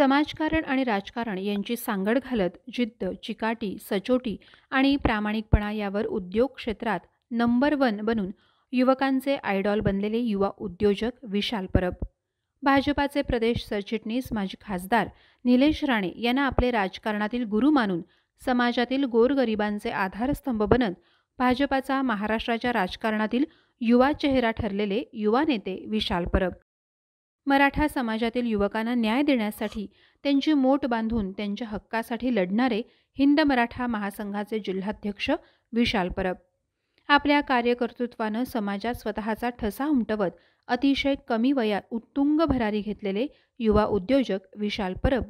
समाजकारण आणि राजकारण यांची सांगड घालत जिद्द चिकाटी सचोटी आणि प्रामाणिकपणा यावर उद्योग क्षेत्रात नंबर वन बनून युवकांचे आयडॉल बनलेले युवा उद्योजक विशाल परब भाजपाचे प्रदेश सरचिटणीस माजी खासदार निलेश राणे यांना आपले राजकारणातील गुरु मानून समाजातील गोरगरिबांचे आधारस्तंभ बनत भाजपाचा महाराष्ट्राच्या राजकारणातील युवा चेहरा ठरलेले युवा नेते विशाल परब मराठा समाजातील युवकांना न्याय देण्यासाठी त्यांची मोट बांधून त्यांच्या हक्कासाठी लढणारे हिंद मराठा महासंघाचे जिल्हाध्यक्ष विशाल परब आपल्या कार्यकर्तृत्वानं समाजात स्वतःचा ठसा उमटवत अतिशय कमी वयात उत्तुंग भरारी घेतलेले युवा उद्योजक विशाल परब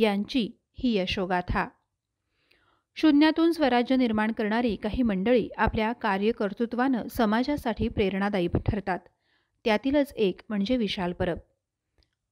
यांची ही यशोगाथा शून्यातून स्वराज्य निर्माण करणारी काही मंडळी आपल्या कार्यकर्तृत्वानं समाजासाठी प्रेरणादायी ठरतात त्यातीलच एक म्हणजे विशाल परब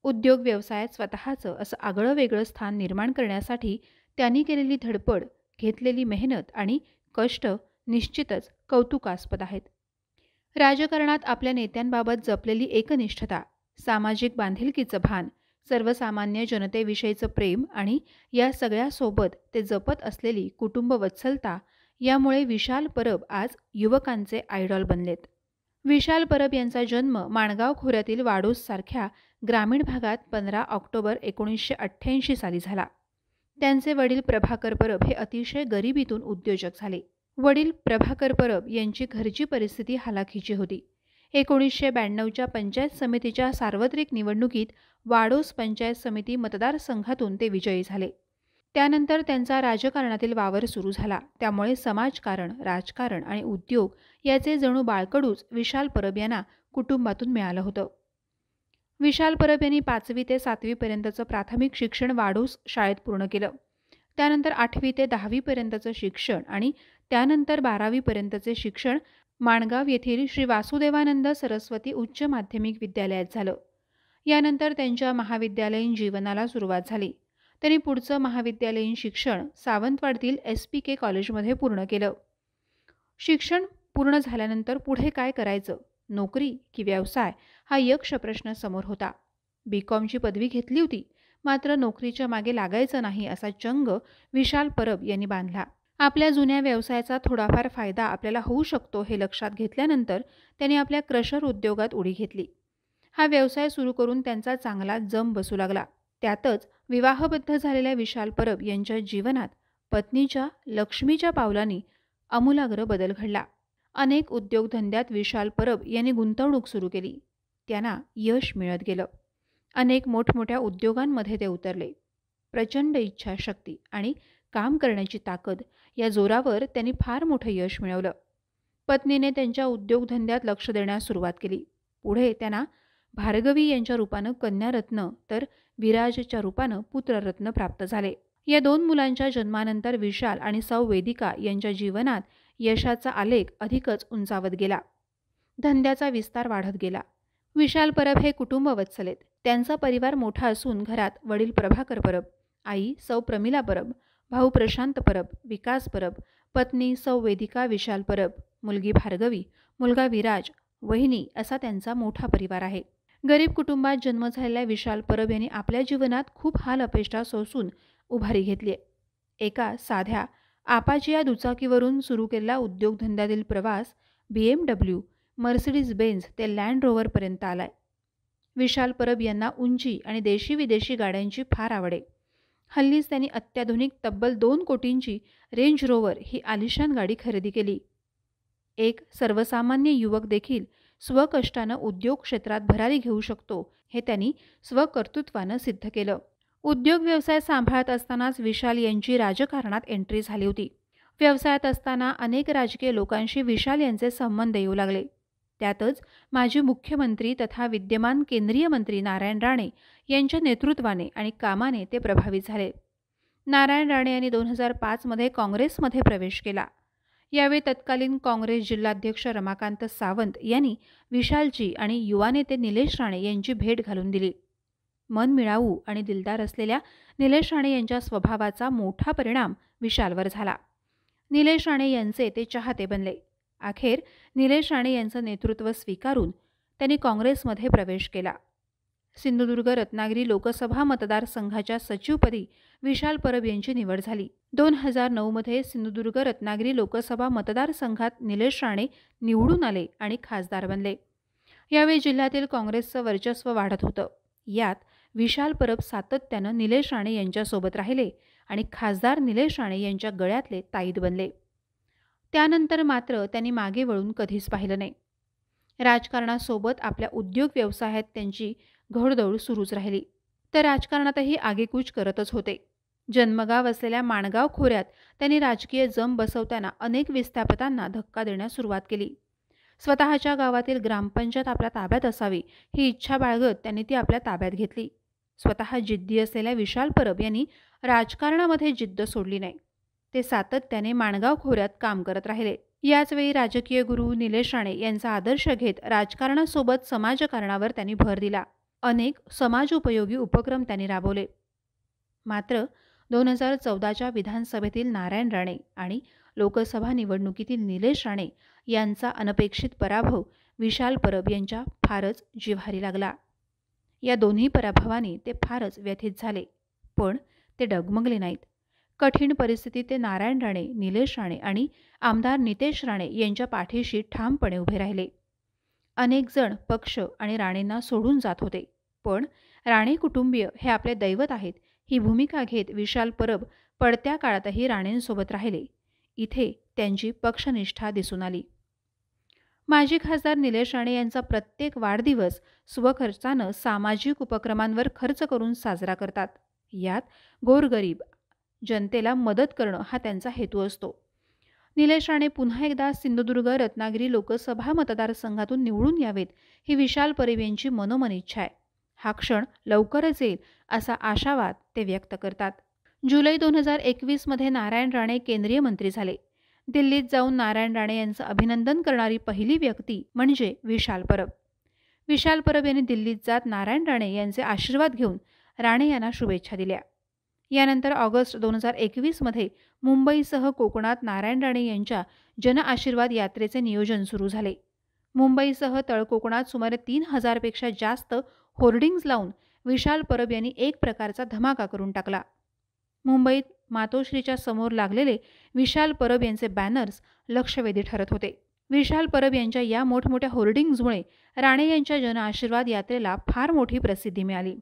उद्योग व्यवसायात स्वतःचं असं आगळं वेगळं स्थान निर्माण करण्यासाठी त्यांनी केलेली धडपड घेतलेली मेहनत आणि कष्ट निश्चितच कौतुकास्पद आहेत राजकारणात आपल्या नेत्यांबाबत जपलेली एकनिष्ठता सामाजिक बांधिलकीचं भान सर्वसामान्य जनतेविषयीचं प्रेम आणि या सगळ्यासोबत ते जपत असलेली कुटुंबवत्सलता यामुळे विशाल परब आज युवकांचे आयडॉल बनलेत विशाल परब यांचा जन्म माणगाव खोऱ्यातील वाडूससारख्या ग्रामीण भागात पंधरा ऑक्टोबर एकोणीसशे अठ्ठ्याऐंशी साली झाला त्यांचे वडील प्रभाकर परब हे अतिशय गरिबीतून उद्योजक झाले वडील प्रभाकर परब यांची घरची परिस्थिती हालाखीची होती एकोणीसशे ब्याण्णवच्या पंचायत समितीच्या सार्वत्रिक निवडणुकीत वाडोस पंचायत समिती मतदारसंघातून ते विजयी झाले त्यानंतर त्यांचा राजकारणातील वावर सुरू झाला त्यामुळे समाजकारण राजकारण आणि उद्योग याचे जणू बाळकडूच विशाल परब यांना कुटुंबातून मिळालं होतं विशाल परब यांनी पाचवी ते सातवीपर्यंतचं प्राथमिक शिक्षण वाढूस शाळेत पूर्ण केलं त्यानंतर आठवी ते दहावीपर्यंतचं शिक्षण आणि त्यानंतर बारावीपर्यंतचे शिक्षण माणगाव येथील श्री वासुदेवानंद सरस्वती उच्च माध्यमिक विद्यालयात झालं यानंतर त्यांच्या महाविद्यालयीन जीवनाला सुरुवात झाली त्यांनी पुढचं महाविद्यालयीन शिक्षण सावंतवाडतील एस पी के कॉलेजमध्ये पूर्ण केलं शिक्षण पूर्ण झाल्यानंतर पुढे काय करायचं नोकरी की व्यवसाय हा यक्ष प्रश्न समोर होता बी कॉमची पदवी घेतली होती मात्र नोकरीच्या मागे लागायचं नाही असा चंग विशाल परब यांनी बांधला आपल्या जुन्या व्यवसायाचा थोडाफार फायदा आपल्याला होऊ शकतो हे लक्षात घेतल्यानंतर त्यांनी आपल्या क्रशर उद्योगात उडी घेतली हा व्यवसाय सुरू करून त्यांचा चांगला जम बसू लागला त्यातच विवाहबद्ध झालेल्या विशाल परब यांच्या जीवनात पत्नीच्या लक्ष्मीच्या पावलांनी अमूलाग्र बदल घडला अनेक उद्योगधंद्यात विशाल परब यांनी गुंतवणूक सुरू केली त्यांना यश मिळत गेलं अनेक मोठमोठ्या उद्योगांमध्ये ते उतरले प्रचंड इच्छाशक्ती आणि काम करण्याची ताकद या जोरावर त्यांनी फार मोठं यश मिळवलं पत्नीने त्यांच्या उद्योगधंद्यात लक्ष देण्यास सुरुवात केली पुढे त्यांना भार्गवी यांच्या रूपानं कन्यारत्न तर विराजच्या रूपानं पुत्ररत्न प्राप्त झाले या दोन मुलांच्या जन्मानंतर विशाल आणि सौ वेदिका यांच्या जीवनात यशाचा आलेख अधिकच उंचावत गेला धंद्याचा विस्तार वाढत गेला विशाल परब हे कुटुंब वत्सलेत त्यांचा परिवार मोठा असून घरात वडील प्रभाकर परब आई सौ प्रमिला परब भाऊ प्रशांत परब विकास परब पत्नी सौ वेदिका विशाल परब मुलगी भार्गवी मुलगा विराज वहिनी असा त्यांचा मोठा परिवार आहे गरीब कुटुंबात जन्म झालेल्या विशाल परब यांनी आपल्या जीवनात खूप हाल अपेष्टा सोसून उभारी घेतली आहे एका साध्या आपाची या दुचाकीवरून सुरू केलेला उद्योगधंद्यातील प्रवास B M W Mercedes Benz ते लँड रोवरपर्यंत आलाय विशाल परब यांना उंची आणि देशी विदेशी गाड्यांची फार आवड आहे हल्लीच त्यांनी अत्याधुनिक तब्बल दोन कोटींची रेंज रोवर ही आलिशान गाडी खरेदी केली एक सर्वसामान्य युवक देखील स्वकष्टानं उद्योग क्षेत्रात भरारी घेऊ शकतो हे त्यांनी स्वकर्तृत्वानं सिद्ध केलं उद्योग व्यवसाय सांभाळत असतानाच विशाल यांची राजकारणात एंट्री झाली होती व्यवसायात असताना अनेक राजकीय लोकांशी विशाल यांचे संबंध येऊ लागले त्यातच माजी मुख्यमंत्री तथा विद्यमान केंद्रीय मंत्री नारायण राणे यांच्या नेतृत्वाने आणि कामाने ते प्रभावित झाले नारायण राणे यांनी दोन हजार पाचमध्ये काँग्रेसमध्ये प्रवेश केला यावेळी तत्कालीन काँग्रेस जिल्हाध्यक्ष रमाकांत सावंत यांनी विशालजी आणि युवा नेते निलेश राणे यांची भेट घालून दिली मन मिळावू आणि दिलदार असलेल्या निलेश राणे यांच्या स्वभावाचा मोठा परिणाम विशालवर झाला निलेश राणे यांचे ते चाहते बनले अखेर निलेश राणे यांचं नेतृत्व स्वीकारून त्यांनी काँग्रेसमध्ये प्रवेश केला सिंधुदुर्ग रत्नागिरी लोकसभा मतदारसंघाच्या सचिवपदी विशाल परब यांची निवड झाली दोन हजार नऊमध्ये सिंधुदुर्ग रत्नागिरी लोकसभा मतदारसंघात निलेश राणे निवडून आले आणि खासदार बनले यावेळी जिल्ह्यातील काँग्रेसचं वर्चस्व वाढत होतं यात विशाल परब सातत्यानं निलेश राणे यांच्यासोबत राहिले आणि खासदार निलेश राणे यांच्या गळ्यातले ताईद बनले त्यानंतर मात्र त्यांनी मागे वळून कधीच पाहिलं नाही राजकारणासोबत आपल्या उद्योग व्यवसायात त्यांची घोडदौड सुरूच राहिली तर राजकारणातही आगेकूच करतच होते जन्मगाव असलेल्या माणगाव खोऱ्यात त्यांनी राजकीय जम बसवताना अनेक विस्थापतांना धक्का देण्यास सुरुवात केली स्वतःच्या गावातील ग्रामपंचायत आपल्या ताब्यात असावी ही इच्छा बाळगत त्यांनी ती आपल्या ताब्यात घेतली स्वतः जिद्दी असलेल्या विशाल परब यांनी राजकारणामध्ये जिद्द सोडली नाही ते सातत्याने माणगाव खोऱ्यात काम करत राहिले याचवेळी राजकीय गुरु निलेश राणे यांचा आदर्श घेत राजकारणासोबत समाजकारणावर त्यांनी भर दिला अनेक समाजोपयोगी उपक्रम त्यांनी राबवले मात्र दोन हजार चौदाच्या विधानसभेतील नारायण राणे आणि लोकसभा निवडणुकीतील निलेश राणे यांचा अनपेक्षित पराभव विशाल परब यांच्या फारच जिव्हारी लागला या दोन्ही पराभवाने ते फारच व्यथित झाले पण ते डगमगले नाहीत कठीण परिस्थितीत ते नारायण राणे निलेश राणे आणि आमदार नितेश राणे यांच्या पाठीशी ठामपणे उभे राहिले अनेक जण पक्ष आणि राणेंना सोडून जात होते पण राणे कुटुंबीय हे आपले दैवत आहेत ही भूमिका घेत विशाल परब पडत्या काळातही राणेंसोबत राहिले इथे त्यांची पक्षनिष्ठा दिसून आली माजी खासदार निलेश राणे यांचा प्रत्येक वाढदिवस स्वखर्चानं सामाजिक उपक्रमांवर खर्च करून साजरा करतात यात गोरगरीब जनतेला मदत करणं हा त्यांचा हेतू असतो निलेश राणे पुन्हा एकदा सिंधुदुर्ग रत्नागिरी लोकसभा मतदारसंघातून निवडून यावेत ही विशाल परब यांची मनोमन इच्छा आहे हा क्षण लवकरच येईल असा आशावाद ते व्यक्त करतात जुलै दोन हजार एकवीसमध्ये नारायण राणे केंद्रीय मंत्री झाले दिल्लीत जाऊन नारायण राणे यांचं अभिनंदन करणारी पहिली व्यक्ती म्हणजे विशाल परब विशाल परब यांनी दिल्लीत जात नारायण राणे यांचे आशीर्वाद घेऊन राणे यांना शुभेच्छा दिल्या यानंतर ऑगस्ट दोन हजार एकवीसमध्ये मुंबईसह कोकणात नारायण राणे यांच्या जनआशीर्वाद यात्रेचे नियोजन सुरू झाले मुंबईसह तळकोकणात सुमारे तीन हजारपेक्षा जास्त होर्डिंग्ज लावून विशाल परब यांनी एक प्रकारचा धमाका करून टाकला मुंबईत मातोश्रीच्या समोर लागलेले विशाल परब यांचे बॅनर्स लक्षवेधी ठरत होते विशाल परब यांच्या या मोठमोठ्या होर्डिंग्जमुळे राणे यांच्या जनआशीर्वाद यात्रेला फार मोठी प्रसिद्धी मिळाली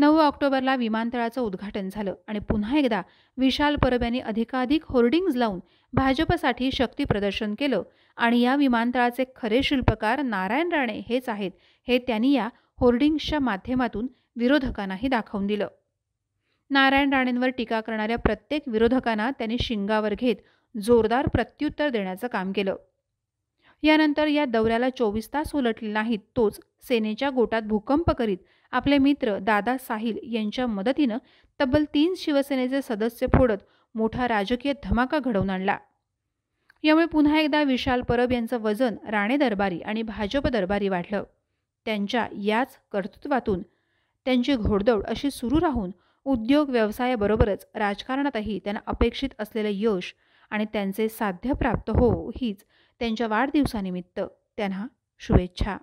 नऊ ऑक्टोबरला विमानतळाचं उद्घाटन झालं आणि पुन्हा एकदा विशाल परब यांनी अधिकाधिक होर्डिंग्ज लावून भाजपसाठी शक्ती प्रदर्शन केलं आणि या विमानतळाचे खरे शिल्पकार नारायण राणे हेच आहेत हे त्यांनी या होर्डिंग्सच्या माध्यमातून विरोधकांनाही दाखवून दिलं नारायण राणेंवर टीका करणाऱ्या प्रत्येक विरोधकांना त्यांनी शिंगावर घेत जोरदार प्रत्युत्तर देण्याचं काम केलं यानंतर या दौऱ्याला चोवीस तास उलटले नाहीत तोच सेनेच्या गोटात भूकंप करीत आपले मित्र दादा साहिल यांच्या मदतीनं तब्बल तीन शिवसेनेचे सदस्य फोडत मोठा राजकीय धमाका घडवून आणला यामुळे पुन्हा एकदा विशाल परब यांचं वजन राणे दरबारी आणि भाजप दरबारी वाढलं त्यांच्या याच कर्तृत्वातून त्यांची घोडदौड अशी सुरू राहून उद्योग व्यवसायाबरोबरच राजकारणातही त्यांना अपेक्षित असलेलं यश आणि त्यांचे साध्य प्राप्त हो हीच त्यांच्या वाढदिवसानिमित्त त्यांना शुभेच्छा